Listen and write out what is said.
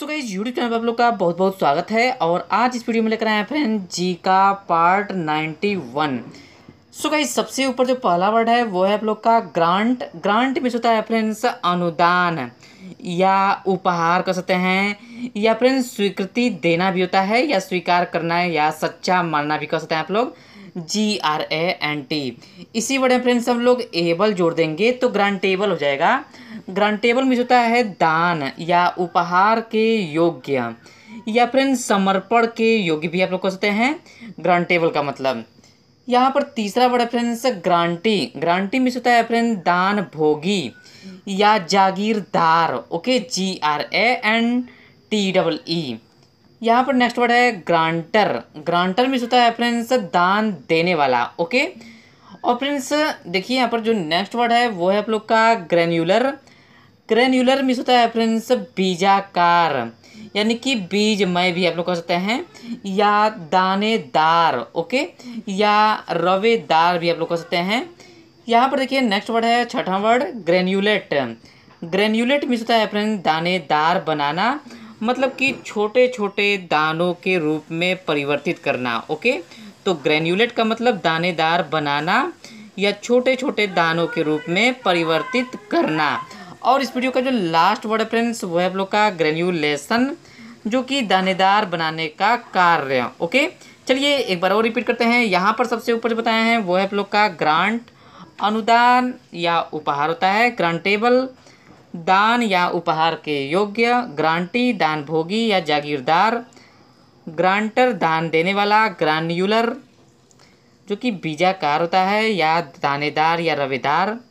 सो गई YouTube channel पर आप लोग का बहुत बहुत स्वागत है और आज इस वीडियो में लेकर आए हैं फ्रेंड जी का पार्ट 91 सो गई सबसे ऊपर जो पहला वर्ड है वो है आप लोग का ग्रांट ग्रांट में होता है फ्रेंड्स अनुदान या उपहार कर सकते हैं या फ्रेंड्स स्वीकृति देना भी होता है या स्वीकार करना है या सच्चा मानना भी कर सकते हैं आप लोग G R A N T इसी वर्ड में फ्रेंड्स हम लोग एबल जोड़ देंगे तो ग्रांटेबल हो जाएगा ग्रांटेबल मीन्स होता है दान या उपहार के योग्य या फ्रेंड्स समर्पण के योग्य भी आप लोग कह सकते हैं ग्रांटेबल का मतलब यहाँ पर तीसरा वर्ड है फ्रेंड्स ग्रांटी ग्रांटी मीन्स होता है फ्रेंड दान भोगी या जागीरदार okay G R A N T double E यहाँ पर नेक्स्ट वर्ड है ग्रांटर ग्रांटर मीन्स होता है फ्रेंड्स दान देने वाला ओके और फ्रेंड्स देखिए यहाँ पर जो नेक्स्ट वर्ड है वो है आप लोग का ग्रेन्यूलर ग्रेन्यूलर मीन्स होता है फ्रेंड्स बीजाकार यानी कि बीज मय भी आप लोग कह सकते हैं या दानेदार ओके या रवेदार भी आप लोग कह सकते हैं यहाँ पर देखिए नेक्स्ट वर्ड है छठा वर्ड ग्रेन्यूलेट ग्रेन्यूलेट मीन्स होता है फ्रेंड दानेदार बनाना मतलब कि छोटे छोटे दानों के रूप में परिवर्तित करना ओके तो ग्रेन्यूलेट का मतलब दानेदार बनाना या छोटे छोटे दानों के रूप में परिवर्तित करना और इस वीडियो का जो लास्ट वर्ड है फ्रेंड्स वो है आप लोग का ग्रेन्यूलेशन जो कि दानेदार बनाने का कार्य ओके चलिए एक बार और रिपीट करते हैं यहाँ पर सबसे ऊपर जो बताया है वो है आप लोग का ग्रांट अनुदान या उपहार होता है ग्रांटेबल दान या उपहार के योग्य ग्रांटी दान भोगी या जागीरदार ग्रांटर दान देने वाला ग्रान्यूलर जो कि बीजाकार होता है या दानेदार या रवेदार